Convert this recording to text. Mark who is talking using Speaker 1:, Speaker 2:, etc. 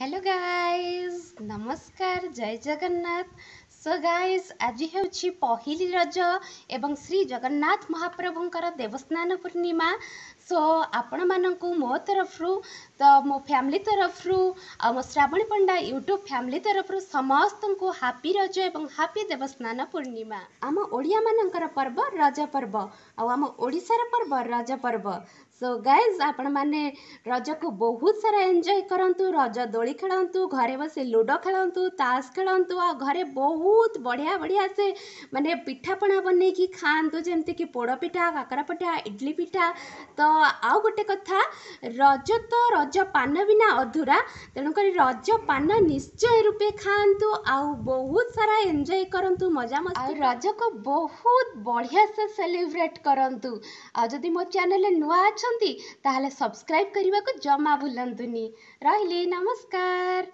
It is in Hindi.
Speaker 1: हेलो गाइस नमस्कार जय जगन्नाथ सो गाइस আজি হেউছি পহিলি ৰজ আৰু শ্রী জগন্নাথ মহাপ্ৰভুৰ দেৱস্নান পূর্ণিমা সো আপোন মানাকো মোৰ তৰফৰু ত মোৰ ফেমিলি তৰফৰু আৰু মোৰ শ্রাবণী পাণ্ডা ইউটিউব ফেমিলি তৰফৰু সামগ্ৰিকক হ্যাপী ৰজ আৰু হ্যাপী দেৱস্নান পূর্ণিমা আমা ওড়িয়া মানଙ୍କৰ पर्व ৰজ पर्व আৰু আমা ওড়িশাৰ पर्व ৰজ पर्व सो गायज आपण मैंने रज को बहुत सारा एंजय करूँ रज दोली खेलतु घरे बस लुडो खेल तास खेल आ घरे बहुत बढ़िया बढ़िया से मानने पिठापणा बन खातु जमती कि पोड़पिठा काकरापिठा इडली पिठा तो आउ गोटे कथा रज तो रज पान बिना अधूरा तेणुक रज पान निश्चय रूपे खातु आउ बहुत सारा एंजय करूँ मजा मस्त रज को बहुत बढ़िया से सेलिब्रेट करूँ आदि मो चेल नुआ अच्छा भान्दी सब्सक्राइब सब्स्क्राइब गरि बाको जम्मा भुल्न नमस्कार